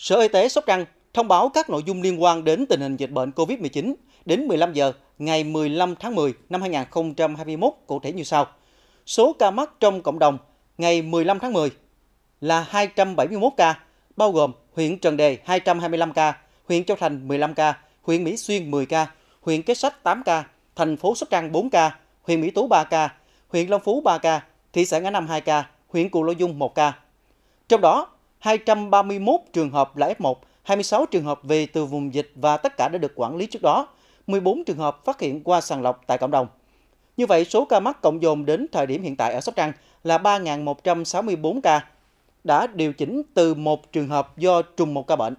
Sở Y tế Sóc Trăng thông báo các nội dung liên quan đến tình hình dịch bệnh COVID-19 đến 15 giờ ngày 15 tháng 10 năm 2021 cụ thể như sau. Số ca mắc trong cộng đồng ngày 15 tháng 10 là 271 ca, bao gồm huyện Trần Đề 225 ca, huyện Châu Thành 15 ca, huyện Mỹ Xuyên 10 ca, huyện Kế Sách 8 ca, thành phố Sóc Trăng 4 ca, huyện Mỹ Tú 3 ca, huyện Long Phú 3 ca, thị xã Ngã Năm 2 ca, huyện Cù Lao Dung 1 ca. Trong đó, 231 trường hợp là F1, 26 trường hợp về từ vùng dịch và tất cả đã được quản lý trước đó, 14 trường hợp phát hiện qua sàng lọc tại cộng đồng. Như vậy, số ca mắc cộng dồn đến thời điểm hiện tại ở Sóc Trăng là 3.164 ca, đã điều chỉnh từ một trường hợp do trùng một ca bệnh.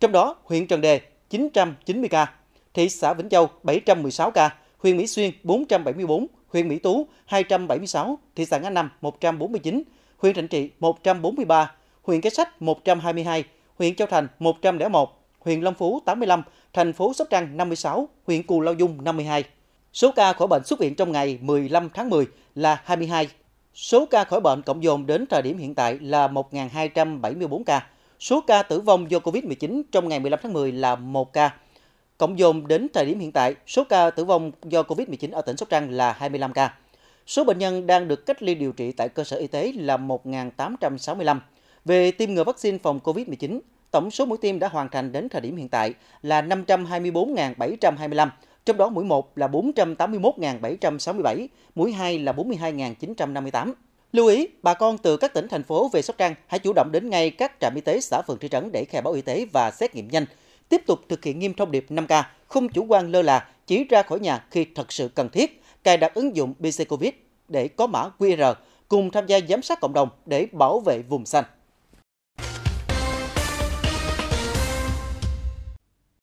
Trong đó, huyện Trần Đề 990 ca, thị xã Vĩnh Châu 716 ca, huyện Mỹ Xuyên 474, huyện Mỹ Tú 276, thị xã Ngã Năm 149, huyện Trịnh Trị 143, huyện Kế Sách 122, huyện Châu Thành 101, huyện Long Phú 85, thành phố Sóc Trăng 56, huyện Cù Lao Dung 52. Số ca khỏi bệnh xuất viện trong ngày 15 tháng 10 là 22. Số ca khỏi bệnh cộng dồn đến thời điểm hiện tại là 1.274 ca. Số ca tử vong do COVID-19 trong ngày 15 tháng 10 là 1 ca. Cộng dồn đến thời điểm hiện tại, số ca tử vong do COVID-19 ở tỉnh Sóc Trăng là 25 ca. Số bệnh nhân đang được cách ly điều trị tại cơ sở y tế là 1.865. Về tiêm ngừa vaccine phòng COVID-19, tổng số mũi tiêm đã hoàn thành đến thời điểm hiện tại là 524.725, trong đó mũi 1 là 481.767, mũi 2 là 42.958. Lưu ý, bà con từ các tỉnh, thành phố về Sóc Trăng hãy chủ động đến ngay các trạm y tế xã phường thị trấn để khai báo y tế và xét nghiệm nhanh. Tiếp tục thực hiện nghiêm thông điệp 5K, không chủ quan lơ là, chỉ ra khỏi nhà khi thật sự cần thiết, cài đặt ứng dụng BC Covid để có mã QR cùng tham gia giám sát cộng đồng để bảo vệ vùng xanh.